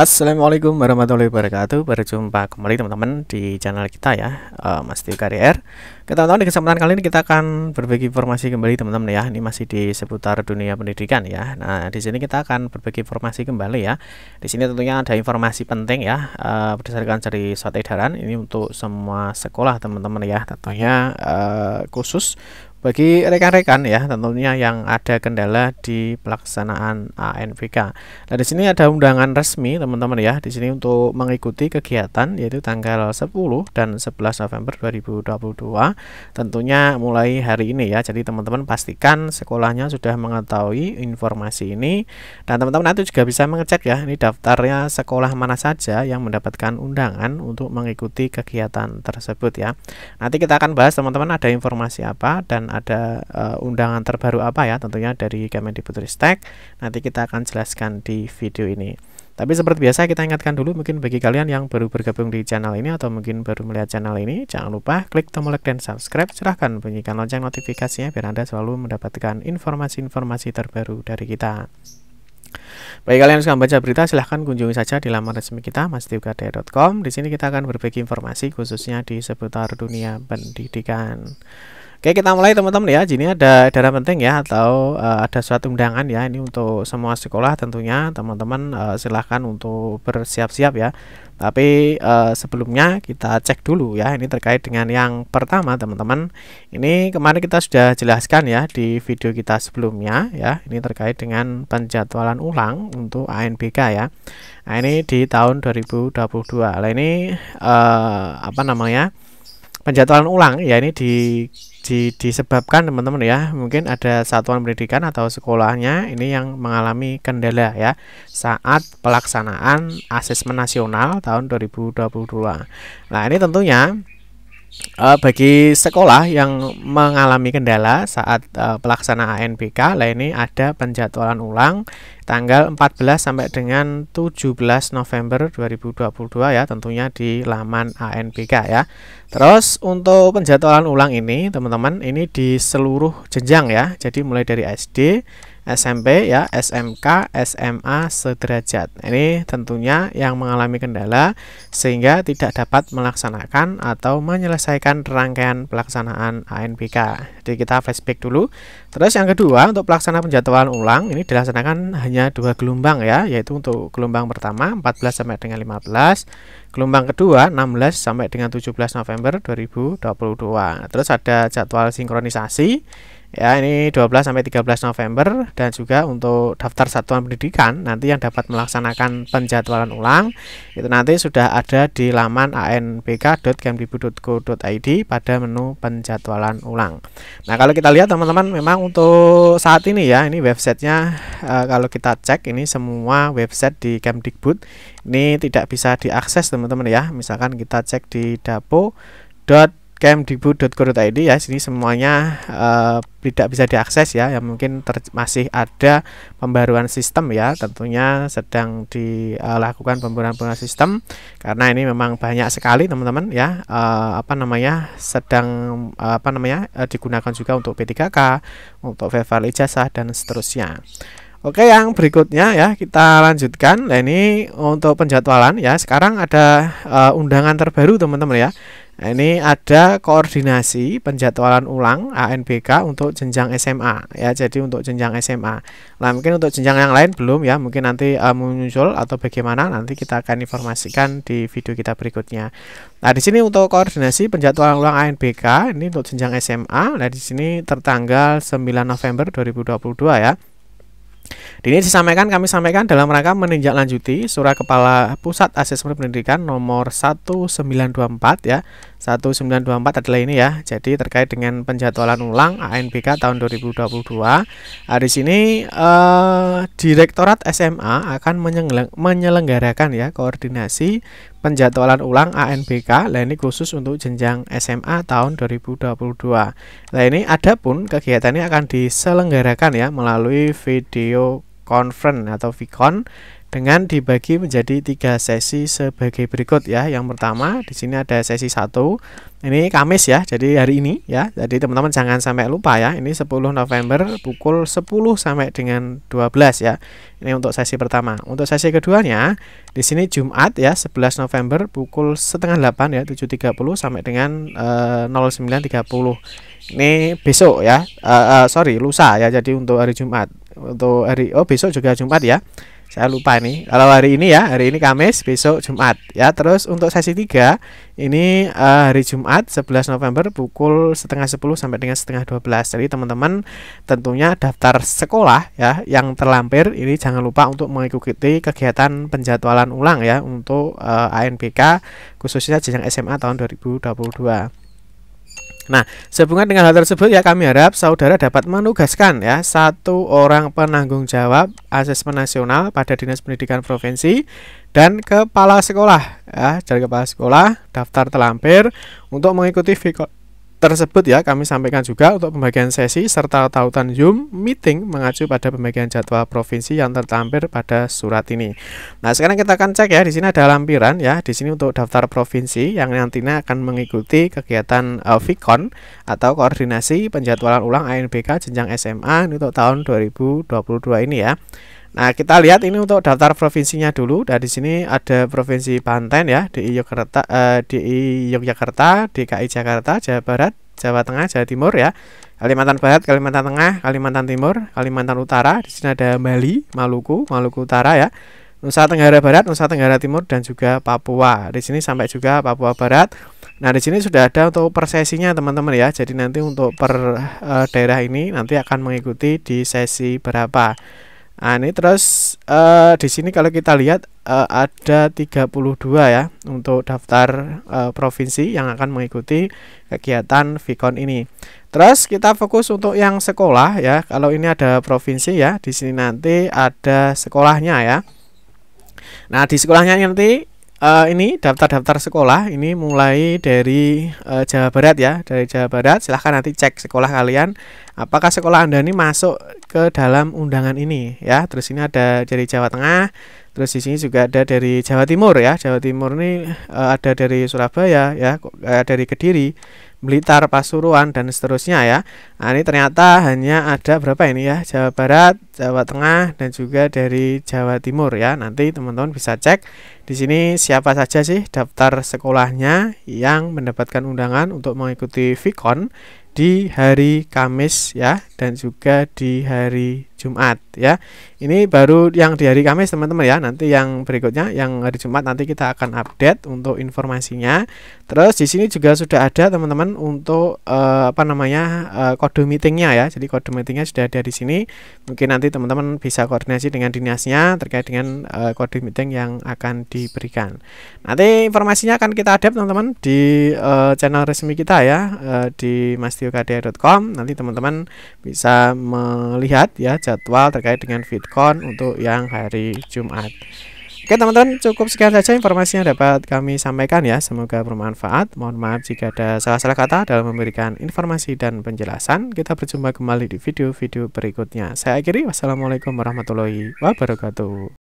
Assalamualaikum warahmatullahi wabarakatuh Berjumpa kembali teman-teman di channel kita ya eh, Mas Tio Karier Kita tahu di kesempatan kali ini kita akan berbagi informasi kembali teman-teman ya Ini masih di seputar dunia pendidikan ya Nah di sini kita akan berbagi informasi kembali ya Di sini tentunya ada informasi penting ya eh, Berdasarkan dari suatu edaran ini untuk semua sekolah teman-teman ya Tentunya eh, khusus bagi rekan-rekan ya, tentunya yang ada kendala di pelaksanaan ANVK. Nah, di sini ada undangan resmi teman-teman ya, di sini untuk mengikuti kegiatan yaitu tanggal 10 dan 11 November 2022. Tentunya mulai hari ini ya. Jadi teman-teman pastikan sekolahnya sudah mengetahui informasi ini dan teman-teman nanti juga bisa mengecek ya, ini daftarnya sekolah mana saja yang mendapatkan undangan untuk mengikuti kegiatan tersebut ya. Nanti kita akan bahas teman-teman ada informasi apa dan ada uh, undangan terbaru apa ya tentunya dari Kemendikbudristek. Nanti kita akan jelaskan di video ini. Tapi seperti biasa kita ingatkan dulu mungkin bagi kalian yang baru bergabung di channel ini atau mungkin baru melihat channel ini, jangan lupa klik tombol like dan subscribe. Silahkan bunyikan lonceng notifikasinya biar Anda selalu mendapatkan informasi-informasi terbaru dari kita. Bagi kalian yang suka membaca berita, silahkan kunjungi saja di laman resmi kita, masdiukade.com. Di sini kita akan berbagi informasi khususnya di seputar dunia pendidikan. Oke kita mulai teman-teman ya. Jadi ada edaran penting ya atau uh, ada suatu undangan ya ini untuk semua sekolah tentunya teman-teman uh, silahkan untuk bersiap-siap ya. Tapi uh, sebelumnya kita cek dulu ya ini terkait dengan yang pertama teman-teman. Ini kemarin kita sudah jelaskan ya di video kita sebelumnya ya. Ini terkait dengan penjadwalan ulang untuk ANBK ya. Nah, ini di tahun 2022. Nah ini uh, apa namanya? penjadwalan ulang ya ini di, di disebabkan teman-teman ya mungkin ada satuan pendidikan atau sekolahnya ini yang mengalami kendala ya saat pelaksanaan asesmen nasional tahun 2022. Nah, ini tentunya uh, bagi sekolah yang mengalami kendala saat uh, pelaksanaan ANBK, lah ini ada penjadwalan ulang tanggal 14 sampai dengan 17 November 2022 ya, tentunya di laman ANBK ya. Terus untuk penjadwalan ulang ini, teman-teman, ini di seluruh jenjang ya. Jadi mulai dari SD SMP ya SMK SMA sederajat ini tentunya yang mengalami kendala sehingga tidak dapat melaksanakan atau menyelesaikan rangkaian pelaksanaan ANBK jadi kita flashback dulu terus yang kedua untuk pelaksana penjadwalan ulang ini dilaksanakan hanya dua gelombang ya yaitu untuk gelombang pertama 14 sampai dengan 15 gelombang kedua 16 sampai dengan 17 November 2022 terus ada jadwal sinkronisasi ya ini 12 sampai 13 November dan juga untuk daftar satuan pendidikan nanti yang dapat melaksanakan penjadwalan ulang itu nanti sudah ada di laman anpk.kemdikbud.go.id pada menu penjadwalan ulang. Nah kalau kita lihat teman-teman memang untuk saat ini ya ini websitenya e, kalau kita cek ini semua website di Kemdikbud ini tidak bisa diakses teman-teman ya misalkan kita cek di dapo kemdikbud.go.id ya sini semuanya uh, tidak bisa diakses ya yang mungkin masih ada pembaruan sistem ya tentunya sedang dilakukan uh, pembaruan-pembaruan sistem karena ini memang banyak sekali teman-teman ya uh, apa namanya sedang uh, apa namanya uh, digunakan juga untuk P3K untuk verifikasi jasa dan seterusnya Oke, yang berikutnya ya kita lanjutkan. Nah, ini untuk penjadwalan ya. Sekarang ada uh, undangan terbaru teman-teman ya. Nah, ini ada koordinasi penjadwalan ulang ANBK untuk jenjang SMA ya. Jadi untuk jenjang SMA. Nah, mungkin untuk jenjang yang lain belum ya. Mungkin nanti uh, muncul atau bagaimana nanti kita akan informasikan di video kita berikutnya. Nah, di sini untuk koordinasi penjadwalan ulang ANBK ini untuk jenjang SMA. Nah, di sini tertanggal 9 November 2022 ya ini disampaikan kami sampaikan dalam rangka meninjau lanjuti surat Kepala Pusat Asesmen Pendidikan nomor 1924 ya. 1924 adalah ini ya. Jadi terkait dengan penjadwalan ulang ANBK tahun 2022. Nah, di sini eh, Direktorat SMA akan menyelenggarakan ya koordinasi penjadwalan ulang ANBK lah ini khusus untuk jenjang SMA tahun 2022 lah ini ada adapun kegiatannya akan diselenggarakan ya melalui video conference atau VCon dengan dibagi menjadi tiga sesi sebagai berikut ya. Yang pertama di sini ada sesi satu. Ini Kamis ya, jadi hari ini ya. Jadi teman-teman jangan sampai lupa ya. Ini 10 November pukul 10 sampai dengan 12 ya. Ini untuk sesi pertama. Untuk sesi keduanya di sini Jumat ya 11 November pukul setengah 8 ya 7.30 sampai dengan eh, uh, 09.30. Ini besok ya. Uh, uh, sorry, lusa ya. Jadi untuk hari Jumat. Untuk hari oh besok juga Jumat ya saya lupa nih kalau hari ini ya hari ini Kamis besok Jumat ya terus untuk sesi 3 ini uh, hari Jumat 11 November pukul setengah 10 sampai dengan setengah 12 jadi teman-teman tentunya daftar sekolah ya yang terlampir ini jangan lupa untuk mengikuti kegiatan penjadwalan ulang ya untuk uh, eh, ANBK khususnya jenjang SMA tahun 2022 Nah, sehubungan dengan hal tersebut ya kami harap saudara dapat menugaskan ya satu orang penanggung jawab asesmen nasional pada Dinas Pendidikan Provinsi dan kepala sekolah ya dari kepala sekolah daftar terlampir untuk mengikuti tersebut ya kami sampaikan juga untuk pembagian sesi serta tautan Zoom meeting mengacu pada pembagian jadwal provinsi yang tertampil pada surat ini. Nah, sekarang kita akan cek ya di sini ada lampiran ya di sini untuk daftar provinsi yang nantinya akan mengikuti kegiatan uh, eh, Vicon atau koordinasi penjadwalan ulang ANBK jenjang SMA untuk tahun 2022 ini ya. Nah, kita lihat ini untuk daftar provinsinya dulu. Nah, di sini ada provinsi Banten ya, DI Yogyakarta, eh, DI Yogyakarta, DKI Jakarta, Jawa Barat, Jawa Tengah, Jawa Timur ya. Kalimantan Barat, Kalimantan Tengah, Kalimantan Timur, Kalimantan Utara, di sini ada Bali, Maluku, Maluku Utara ya. Nusa Tenggara Barat, Nusa Tenggara Timur dan juga Papua. Di sini sampai juga Papua Barat. Nah, di sini sudah ada untuk per sesinya teman-teman ya. Jadi nanti untuk per e, daerah ini nanti akan mengikuti di sesi berapa. Nah, ini terus uh, di sini kalau kita lihat uh, ada 32 ya untuk daftar uh, provinsi yang akan mengikuti kegiatan Vicon ini. Terus kita fokus untuk yang sekolah ya. Kalau ini ada provinsi ya, di sini nanti ada sekolahnya ya. Nah, di sekolahnya nanti Eh, ini daftar-daftar sekolah ini mulai dari uh, Jawa Barat ya dari Jawa Barat silahkan nanti cek sekolah kalian apakah sekolah anda ini masuk ke dalam undangan ini ya terus ini ada dari Jawa Tengah terus di sini juga ada dari Jawa Timur ya Jawa Timur ini uh, ada dari Surabaya ya uh, dari Kediri Blitar, Pasuruan dan seterusnya ya. Nah, ini ternyata hanya ada berapa ini ya? Jawa Barat, Jawa Tengah dan juga dari Jawa Timur ya. Nanti teman-teman bisa cek di sini siapa saja sih daftar sekolahnya yang mendapatkan undangan untuk mengikuti Vicon di hari Kamis ya dan juga di hari Jumat ya. Ini baru yang di hari Kamis teman-teman ya. Nanti yang berikutnya yang hari Jumat nanti kita akan update untuk informasinya. Terus di sini juga sudah ada teman-teman untuk eh, apa namanya eh, kode meetingnya ya. Jadi kode meetingnya sudah ada di sini. Mungkin nanti teman-teman bisa koordinasi dengan dinasnya terkait dengan eh, kode meeting yang akan diberikan. Nanti informasinya akan kita update teman-teman di eh, channel resmi kita ya eh, di mastiokadia.com. Nanti teman-teman bisa melihat ya jadwal terkait dengan Fitcon untuk yang hari Jumat. Oke teman-teman cukup sekian saja informasi yang dapat kami sampaikan ya Semoga bermanfaat Mohon maaf jika ada salah-salah kata dalam memberikan informasi dan penjelasan Kita berjumpa kembali di video-video berikutnya Saya akhiri Wassalamualaikum warahmatullahi wabarakatuh